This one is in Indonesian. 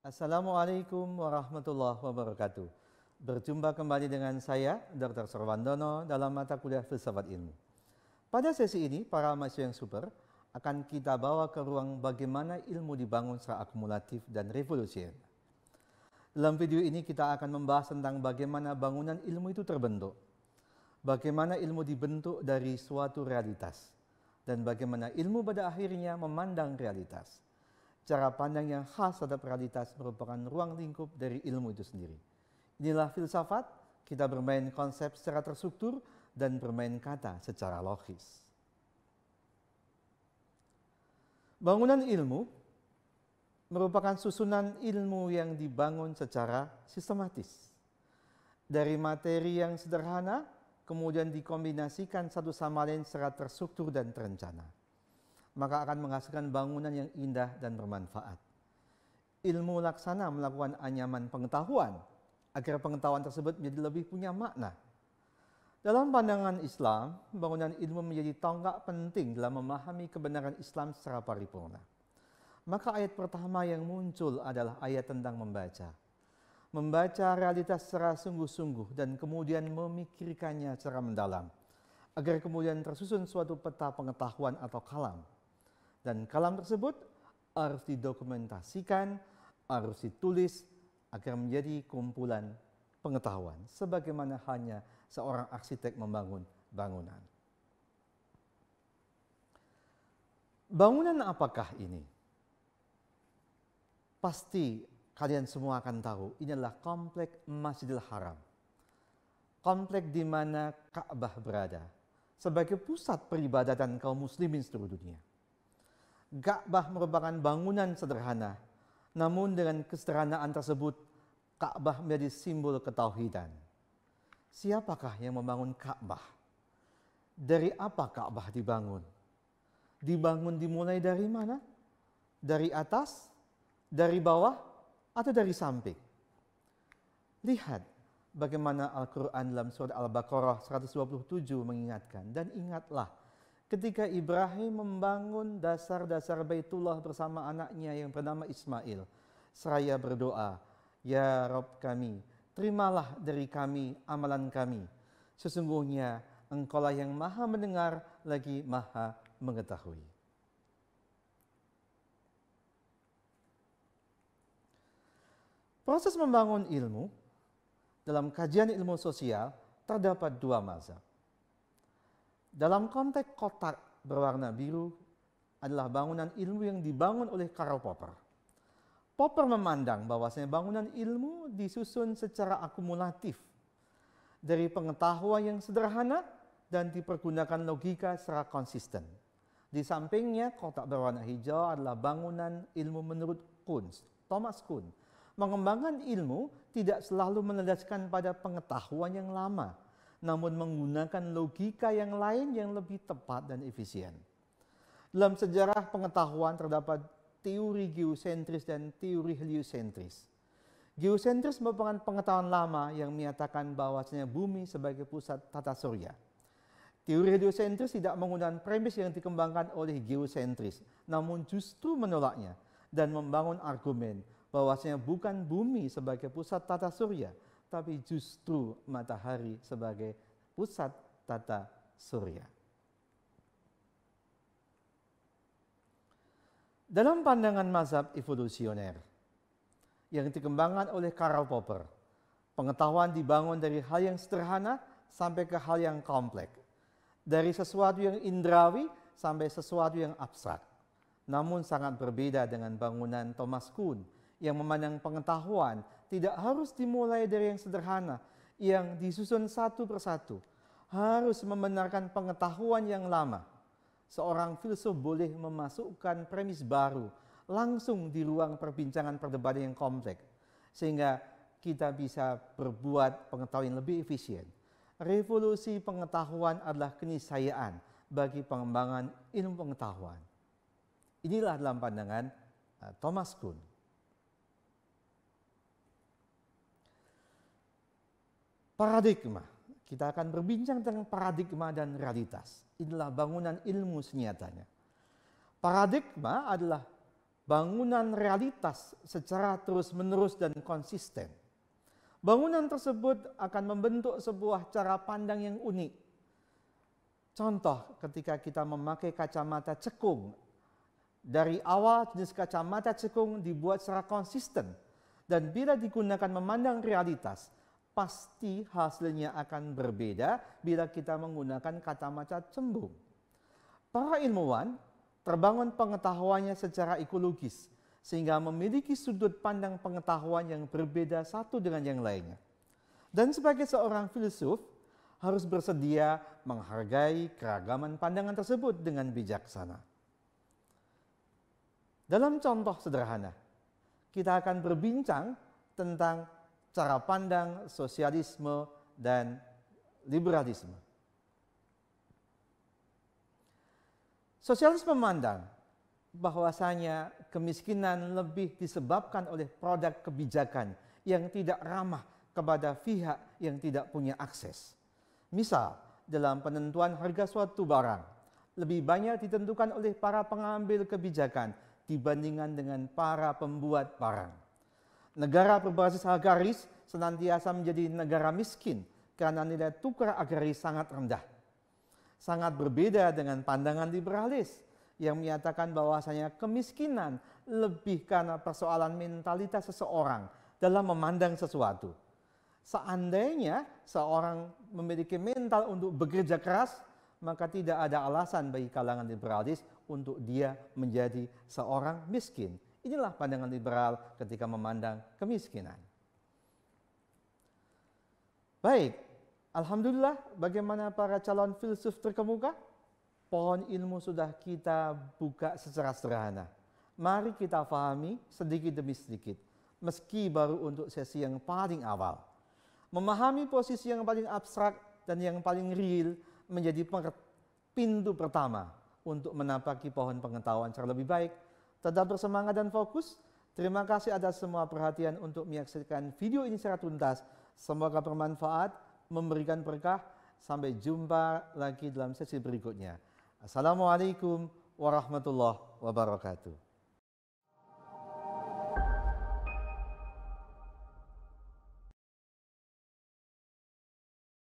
Assalamualaikum warahmatullahi wabarakatuh. Berjumpa kembali dengan saya, Dr. Sarwandono, dalam mata kuliah Filsafat Ilmu. Pada sesi ini, para mahasiswa yang super akan kita bawa ke ruang bagaimana ilmu dibangun secara akumulatif dan revolusioner. Dalam video ini kita akan membahas tentang bagaimana bangunan ilmu itu terbentuk, bagaimana ilmu dibentuk dari suatu realitas, dan bagaimana ilmu pada akhirnya memandang realitas. Cara pandang yang khas terhadap realitas merupakan ruang lingkup dari ilmu itu sendiri. Inilah filsafat, kita bermain konsep secara terstruktur dan bermain kata secara logis. Bangunan ilmu merupakan susunan ilmu yang dibangun secara sistematis. Dari materi yang sederhana, kemudian dikombinasikan satu sama lain secara terstruktur dan terencana maka akan menghasilkan bangunan yang indah dan bermanfaat. Ilmu laksana melakukan anyaman pengetahuan agar pengetahuan tersebut menjadi lebih punya makna. Dalam pandangan Islam, bangunan ilmu menjadi tonggak penting dalam memahami kebenaran Islam secara paripurna. Maka ayat pertama yang muncul adalah ayat tentang membaca. Membaca realitas secara sungguh-sungguh dan kemudian memikirkannya secara mendalam agar kemudian tersusun suatu peta pengetahuan atau kalam. Dan kalam tersebut harus didokumentasikan, harus ditulis agar menjadi kumpulan pengetahuan sebagaimana hanya seorang arsitek membangun bangunan. Bangunan apakah ini? Pasti kalian semua akan tahu, ini adalah komplek Masjidil Haram. Komplek di mana Ka'bah berada sebagai pusat peribadatan kaum muslimin seluruh dunia. Ka'bah merupakan bangunan sederhana. Namun dengan kesederhanaan tersebut, Ka'bah menjadi simbol ketauhidan. Siapakah yang membangun Ka'bah? Dari apa Ka'bah dibangun? Dibangun dimulai dari mana? Dari atas? Dari bawah? Atau dari samping? Lihat bagaimana Al-Quran dalam surat Al-Baqarah 127 mengingatkan. Dan ingatlah ketika Ibrahim membangun dasar-dasar Baitullah bersama anaknya yang bernama Ismail. Seraya berdoa, Ya Rob kami, terimalah dari kami amalan kami. Sesungguhnya engkaulah yang maha mendengar lagi maha mengetahui. Proses membangun ilmu dalam kajian ilmu sosial terdapat dua mazhab. Dalam konteks kotak berwarna biru adalah bangunan ilmu yang dibangun oleh Karl Popper. Popper memandang bahwasanya bangunan ilmu disusun secara akumulatif dari pengetahuan yang sederhana dan dipergunakan logika secara konsisten. Di sampingnya kotak berwarna hijau adalah bangunan ilmu menurut Kunz, Thomas Kuhn. Mengembangkan ilmu tidak selalu menegaskan pada pengetahuan yang lama, namun menggunakan logika yang lain yang lebih tepat dan efisien. Dalam sejarah pengetahuan terdapat teori geosentris dan teori heliosentris. Geosentris merupakan pengetahuan lama yang menyatakan bahwasanya bumi sebagai pusat tata surya. Teori heliosentris tidak menggunakan premis yang dikembangkan oleh geosentris, namun justru menolaknya dan membangun argumen bahwasanya bukan bumi sebagai pusat tata surya, tapi justru matahari sebagai pusat tata surya. Dalam pandangan mazhab evolusioner yang dikembangkan oleh Karl Popper, pengetahuan dibangun dari hal yang sederhana sampai ke hal yang kompleks, dari sesuatu yang indrawi sampai sesuatu yang abstrak. Namun sangat berbeda dengan bangunan Thomas Kuhn yang memandang pengetahuan tidak harus dimulai dari yang sederhana, yang disusun satu persatu. Harus membenarkan pengetahuan yang lama. Seorang filsuf boleh memasukkan premis baru langsung di ruang perbincangan perdebatan yang kompleks. Sehingga kita bisa berbuat pengetahuan lebih efisien. Revolusi pengetahuan adalah keniscayaan bagi pengembangan ilmu pengetahuan. Inilah dalam pandangan eh, Thomas Kuhn. Paradigma. Kita akan berbincang tentang paradigma dan realitas. Inilah bangunan ilmu senyatanya. Paradigma adalah bangunan realitas secara terus-menerus dan konsisten. Bangunan tersebut akan membentuk sebuah cara pandang yang unik. Contoh ketika kita memakai kacamata cekung. Dari awal jenis kacamata cekung dibuat secara konsisten. Dan bila digunakan memandang realitas, pasti hasilnya akan berbeda bila kita menggunakan kata macam cembung. Para ilmuwan terbangun pengetahuannya secara ekologis sehingga memiliki sudut pandang pengetahuan yang berbeda satu dengan yang lainnya. Dan sebagai seorang filsuf harus bersedia menghargai keragaman pandangan tersebut dengan bijaksana. Dalam contoh sederhana, kita akan berbincang tentang cara pandang sosialisme dan liberalisme. Sosialis memandang bahwasanya kemiskinan lebih disebabkan oleh produk kebijakan yang tidak ramah kepada pihak yang tidak punya akses. Misal, dalam penentuan harga suatu barang, lebih banyak ditentukan oleh para pengambil kebijakan dibandingkan dengan para pembuat barang. Negara berbasis agraris senantiasa menjadi negara miskin karena nilai tukar agraris sangat rendah. Sangat berbeda dengan pandangan liberalis yang menyatakan bahwasanya kemiskinan lebih karena persoalan mentalitas seseorang dalam memandang sesuatu. Seandainya seorang memiliki mental untuk bekerja keras, maka tidak ada alasan bagi kalangan liberalis untuk dia menjadi seorang miskin. Inilah pandangan liberal ketika memandang kemiskinan. Baik, Alhamdulillah bagaimana para calon filsuf terkemuka? Pohon ilmu sudah kita buka secara sederhana. Mari kita fahami sedikit demi sedikit, meski baru untuk sesi yang paling awal. Memahami posisi yang paling abstrak dan yang paling real menjadi pintu pertama untuk menapaki pohon pengetahuan secara lebih baik Tetap bersemangat dan fokus. Terima kasih atas semua perhatian untuk menyaksikan video ini secara tuntas. Semoga bermanfaat, memberikan berkah. Sampai jumpa lagi dalam sesi berikutnya. Assalamualaikum warahmatullahi wabarakatuh.